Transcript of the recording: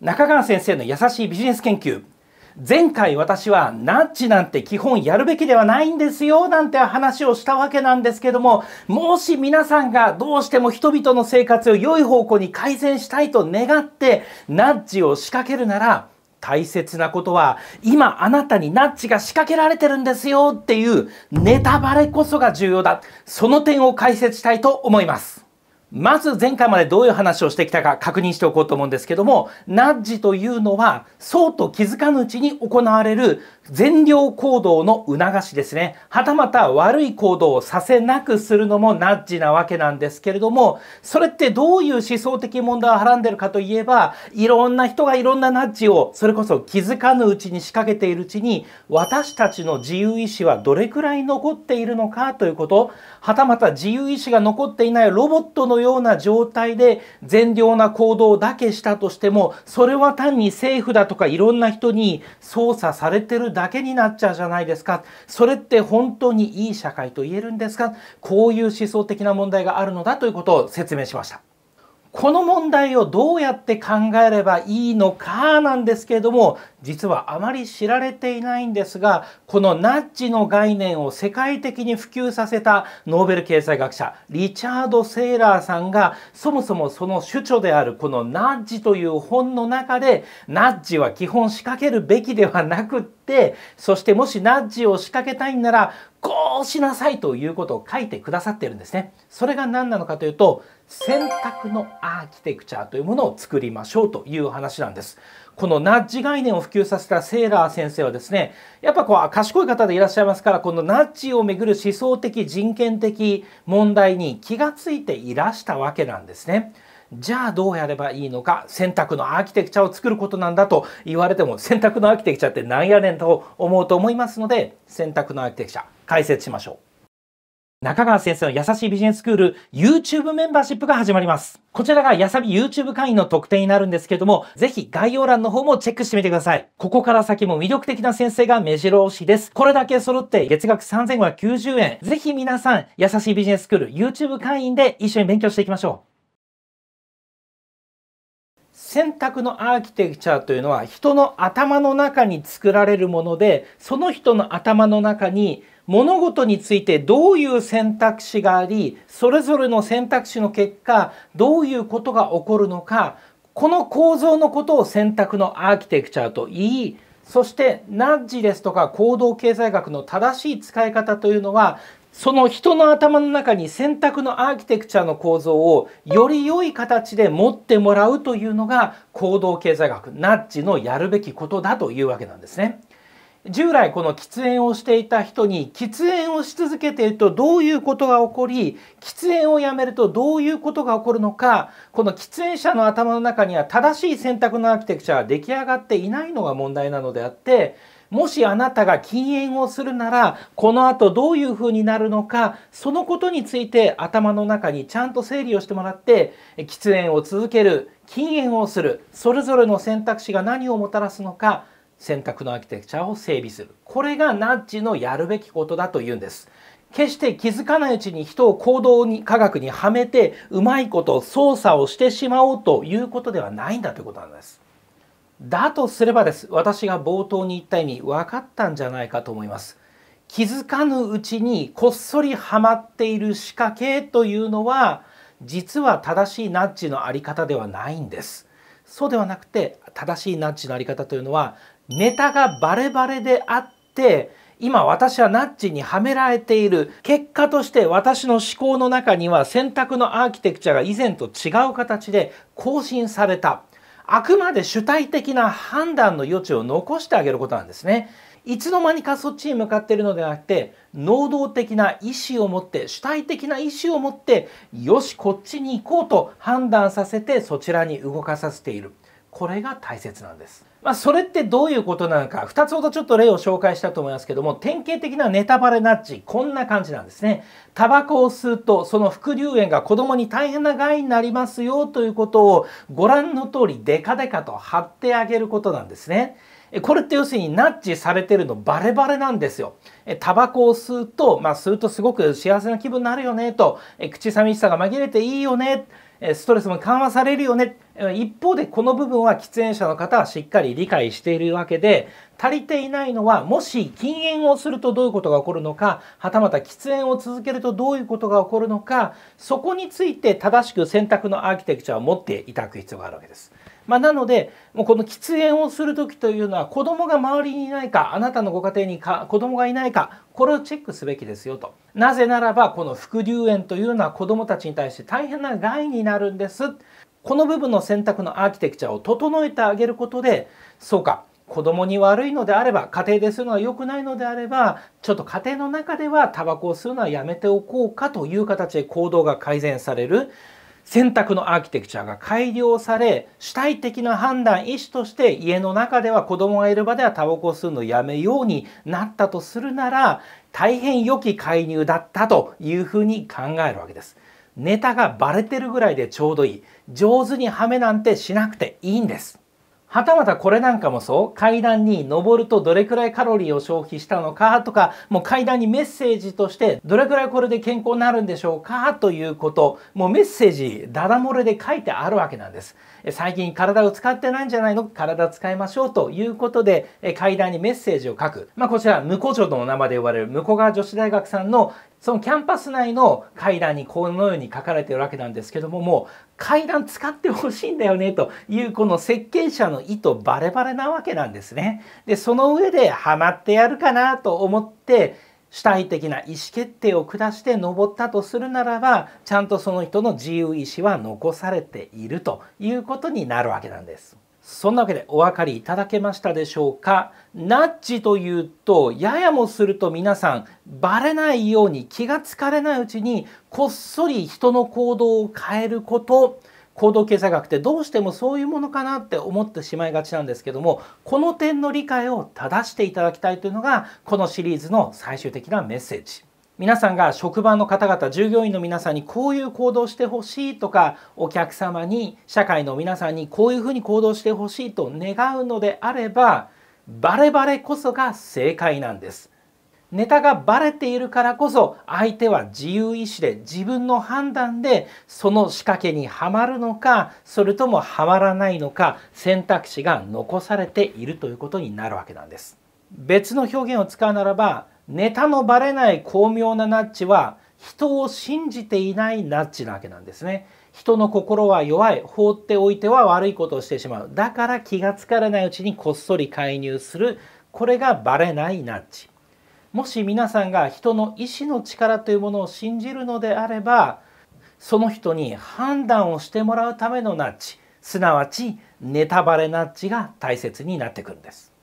中川先生の優しいビジネス研究前回私はナッジなんて基本やるべきではないんですよなんて話をしたわけなんですけどももし皆さんがどうしても人々の生活を良い方向に改善したいと願ってナッジを仕掛けるなら大切なことは今あなたにナッジが仕掛けられてるんですよっていうネタバレこそが重要だその点を解説したいと思います。まず前回までどういう話をしてきたか確認しておこうと思うんですけどもナッジというのはそうと気づかぬうちに行われる善良行動の促しですね。はたまた悪い行動をさせなくするのもナッジなわけなんですけれども、それってどういう思想的問題をはらんでるかといえば、いろんな人がいろんなナッジを、それこそ気づかぬうちに仕掛けているうちに、私たちの自由意志はどれくらい残っているのかということ、はたまた自由意志が残っていないロボットのような状態で善良な行動だけしたとしても、それは単に政府だとかいろんな人に操作されてるだけになっちゃうじゃないですかそれって本当にいい社会と言えるんですかこういう思想的な問題があるのだということを説明しました。この問題をどうやって考えればいいのかなんですけれども実はあまり知られていないんですがこのナッジの概念を世界的に普及させたノーベル経済学者リチャード・セーラーさんがそもそもその主著であるこのナッジという本の中でナッジは基本仕掛けるべきではなくってそしてもしナッジを仕掛けたいんならこうしなさいということを書いてくださってるんですね。それが何なのかというと選択のアーキテクチャというものを作りましょうという話なんです。このナッジ概念を普及させたセーラー先生はですね、やっぱこう賢い方でいらっしゃいますから、このナチをめぐる思想的人権的問題に気がついていらしたわけなんですね。じゃあどうやればいいのか選択のアーキテクチャを作ることなんだと言われても選択のアーキテクチャってなんやねんと思うと思いますので選択のアーキテクチャ解説しましょう。中川先生の優しいビジネススクール YouTube メンバーシップが始まります。こちらがやさび YouTube 会員の特典になるんですけれども、ぜひ概要欄の方もチェックしてみてください。ここから先も魅力的な先生が目白押しです。これだけ揃って月額3590円。ぜひ皆さん、優しいビジネススクール YouTube 会員で一緒に勉強していきましょう。選択のアーキテクチャというのは人の頭の中に作られるものでその人の頭の中に物事についてどういう選択肢がありそれぞれの選択肢の結果どういうことが起こるのかこの構造のことを選択のアーキテクチャと言いそしてナッジですとか行動経済学の正しい使い方というのはその人の頭の中に選択のアーキテクチャの構造をより良い形で持ってもらうというのが行動経済学ナッジのやるべきことだというわけなんですね。従来この喫煙をしていた人に喫煙をし続けているとどういうことが起こり喫煙をやめるとどういうことが起こるのかこの喫煙者の頭の中には正しい選択のアーキテクチャは出来上がっていないのが問題なのであってもしあなたが禁煙をするならこの後どういうふうになるのかそのことについて頭の中にちゃんと整理をしてもらって喫煙を続ける禁煙をするそれぞれの選択肢が何をもたらすのか選択のアーキテクチャを整備するこれがナッジのやるべきことだというんです決して気づかないうちに人を行動に科学にはめてうまいこと操作をしてしまおうということではないんだということなんですだとすればです私が冒頭に言った意味分かったんじゃないかと思います気づかぬうちにこっそりはまっている仕掛けというのは実は正しいナッジのあり方ではないんですそうではなくて正しいナッジのあり方というのはネタがバレバレであって今私はナッジにはめられている結果として私の思考の中には選択のアーキテクチャが以前と違う形で更新されたあくまで主体的な判断の余地を残してあげることなんですね。いつの間にかそっちに向かっているのではなくて能動的な意思を持って主体的な意思を持ってよしこっちに行こうと判断させてそちらに動かさせているこれが大切なんです。まあ、それってどういうことなのか、2つほどちょっと例を紹介したと思いますけども、典型的なネタバレナッジ、こんな感じなんですね。タバコを吸うと、その副流炎が子供に大変な害になりますよということを、ご覧の通り、デカデカと貼ってあげることなんですね。これって要するにナッジされてるのバレバレなんですよ。タバコを吸うと、まあ、吸うとすごく幸せな気分になるよねと、口寂しさが紛れていいよね、ストレスも緩和されるよね、一方でこの部分は喫煙者の方はしっかり理解しているわけで足りていないのはもし禁煙をするとどういうことが起こるのかはたまた喫煙を続けるとどういうことが起こるのかそこについて正しく選択のアーキテクチャを持っていただく必要があるわけです。まあ、なのでもうこの喫煙をする時というのは子供が周りにいないかあなたのご家庭にか子供がいないかこれをチェックすべきですよとなぜならばこの副流煙というのは子供たちに対して大変な害になるんですこの部分の選択のアーキテクチャを整えてあげることでそうか子供に悪いのであれば家庭でするのは良くないのであればちょっと家庭の中ではタバコを吸うのはやめておこうかという形で行動が改善される選択のアーキテクチャが改良され主体的な判断意思として家の中では子供がいる場ではタバコを吸うのをやめようになったとするなら大変良き介入だったというふうに考えるわけです。ネタがバレてるぐらいでちょうどいい上手にはめなんてしなくていいんですはたまたこれなんかもそう階段に登るとどれくらいカロリーを消費したのかとかもう階段にメッセージとしてどれくらいこれで健康になるんでしょうかということもうメッセージダダ漏れで書いてあるわけなんです最近体を使ってないんじゃないの体使いましょうということで階段にメッセージを書くまあこちら婿女の名前で呼ばれる向川女子大学さんのそのキャンパス内の階段にこのように書かれているわけなんですけどももう階段使ってほしいんだよねというこの設計者の意図バレバレなわけなんですね。でその上でハマってやるかなと思って主体的な意思決定を下して登ったとするならばちゃんとその人の自由意志は残されているということになるわけなんです。そんなわけでお分かりいただけましたでしょうかナッジというとややもすると皆さんバレないように気がつかれないうちにこっそり人の行動を変えること行動経済学ってどうしてもそういうものかなって思ってしまいがちなんですけどもこの点の理解を正していただきたいというのがこのシリーズの最終的なメッセージ。皆さんが職場の方々従業員の皆さんにこういう行動してほしいとかお客様に社会の皆さんにこういうふうに行動してほしいと願うのであればバレバレこそが正解なんです。ネタがバレているからこそ相手は自由意志で自分の判断でその仕掛けにはまるのかそれともはまらないのか選択肢が残されているということになるわけなんです。別の表現を使うならばネタのばれない巧妙なナッチは人を信じていないナッチなわけなんですね。人の心は弱い放っておいては悪いことをしてしまうだから気がつかれないうちにこっそり介入するこれがバレないナッチもし皆さんが人の意志の力というものを信じるのであればその人に判断をしてもらうためのナッチすなわちネタバレナッチが大切になってくるんです。